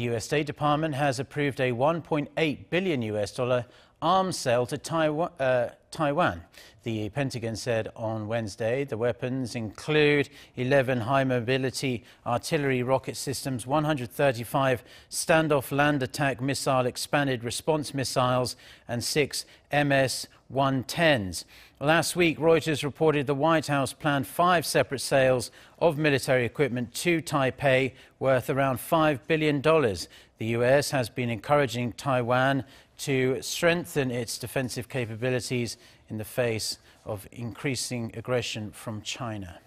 The U.S. State Department has approved a 1.8 billion US dollar arms sale to Taiwan, uh, Taiwan. The Pentagon said on Wednesday the weapons include 11 high mobility artillery rocket systems, 135 standoff land attack missile expanded response missiles, and six MS 110s. Last week, Reuters reported the White House planned five separate sales of military equipment to Taipei worth around $5 billion. The US has been encouraging Taiwan to strengthen its defensive capabilities in the face of increasing aggression from China.